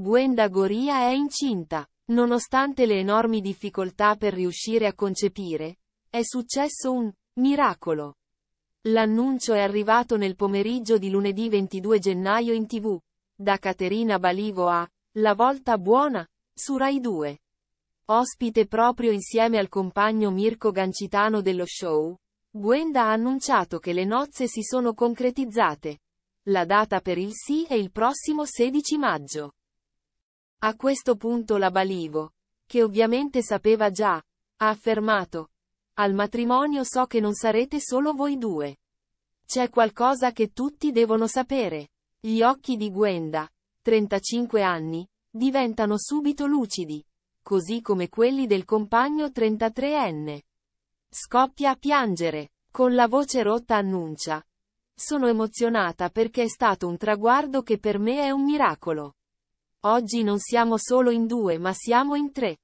Gwenda Goria è incinta. Nonostante le enormi difficoltà per riuscire a concepire, è successo un miracolo. L'annuncio è arrivato nel pomeriggio di lunedì 22 gennaio in tv, da Caterina Balivo a La volta buona, su Rai 2. Ospite proprio insieme al compagno Mirko Gancitano dello show, Gwenda ha annunciato che le nozze si sono concretizzate. La data per il sì è il prossimo 16 maggio. A questo punto la Balivo, che ovviamente sapeva già, ha affermato. Al matrimonio so che non sarete solo voi due. C'è qualcosa che tutti devono sapere. Gli occhi di Gwenda, 35 anni, diventano subito lucidi, così come quelli del compagno 33enne. Scoppia a piangere, con la voce rotta annuncia. Sono emozionata perché è stato un traguardo che per me è un miracolo. Oggi non siamo solo in due ma siamo in tre.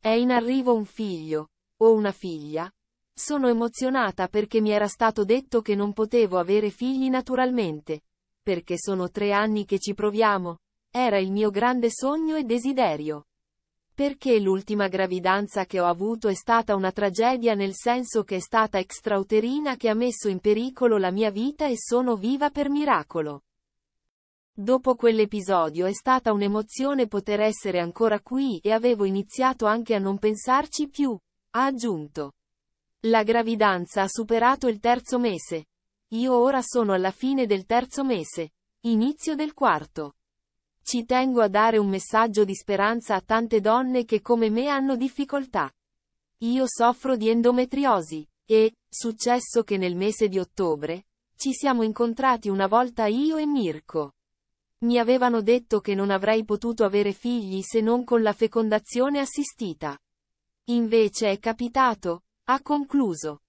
È in arrivo un figlio, o una figlia. Sono emozionata perché mi era stato detto che non potevo avere figli naturalmente. Perché sono tre anni che ci proviamo. Era il mio grande sogno e desiderio. Perché l'ultima gravidanza che ho avuto è stata una tragedia nel senso che è stata extrauterina che ha messo in pericolo la mia vita e sono viva per miracolo. Dopo quell'episodio è stata un'emozione poter essere ancora qui e avevo iniziato anche a non pensarci più, ha aggiunto. La gravidanza ha superato il terzo mese. Io ora sono alla fine del terzo mese, inizio del quarto. Ci tengo a dare un messaggio di speranza a tante donne che come me hanno difficoltà. Io soffro di endometriosi, e, successo che nel mese di ottobre, ci siamo incontrati una volta io e Mirko. Mi avevano detto che non avrei potuto avere figli se non con la fecondazione assistita. Invece è capitato, ha concluso.